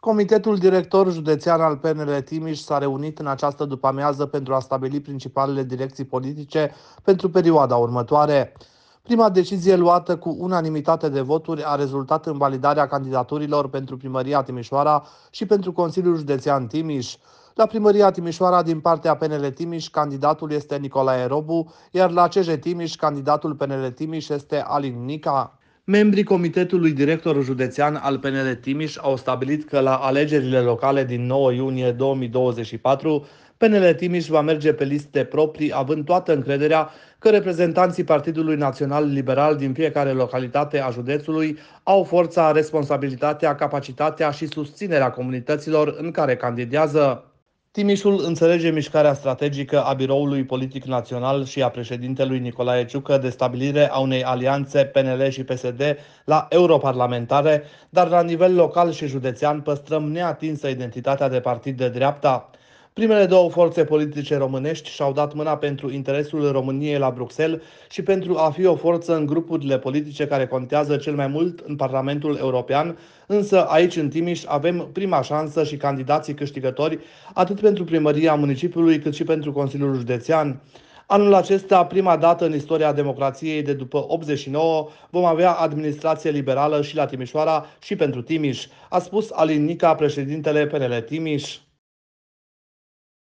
Comitetul Director Județean al PNL Timiș s-a reunit în această după-amiază pentru a stabili principalele direcții politice pentru perioada următoare. Prima decizie luată cu unanimitate de voturi a rezultat în validarea candidaturilor pentru Primăria Timișoara și pentru Consiliul Județean Timiș. La Primăria Timișoara, din partea PNL Timiș, candidatul este Nicolae Robu, iar la CJ Timiș, candidatul PNL Timiș este Alin Nica. Membrii Comitetului Director Județean al PNL Timiș au stabilit că la alegerile locale din 9 iunie 2024, PNL Timiș va merge pe liste proprii, având toată încrederea că reprezentanții Partidului Național Liberal din fiecare localitate a județului au forța, responsabilitatea, capacitatea și susținerea comunităților în care candidează. Timișul înțelege mișcarea strategică a Biroului Politic Național și a președintelui Nicolae Ciucă de stabilire a unei alianțe PNL și PSD la europarlamentare, dar la nivel local și județean păstrăm neatinsă identitatea de partid de dreapta, Primele două forțe politice românești și-au dat mâna pentru interesul României la Bruxelles și pentru a fi o forță în grupurile politice care contează cel mai mult în Parlamentul European, însă aici în Timiș avem prima șansă și candidații câștigători atât pentru primăria municipiului cât și pentru Consiliul Județean. Anul acesta, prima dată în istoria democrației de după 89, vom avea administrație liberală și la Timișoara și pentru Timiș, a spus Alin Nica, președintele PNL Timiș.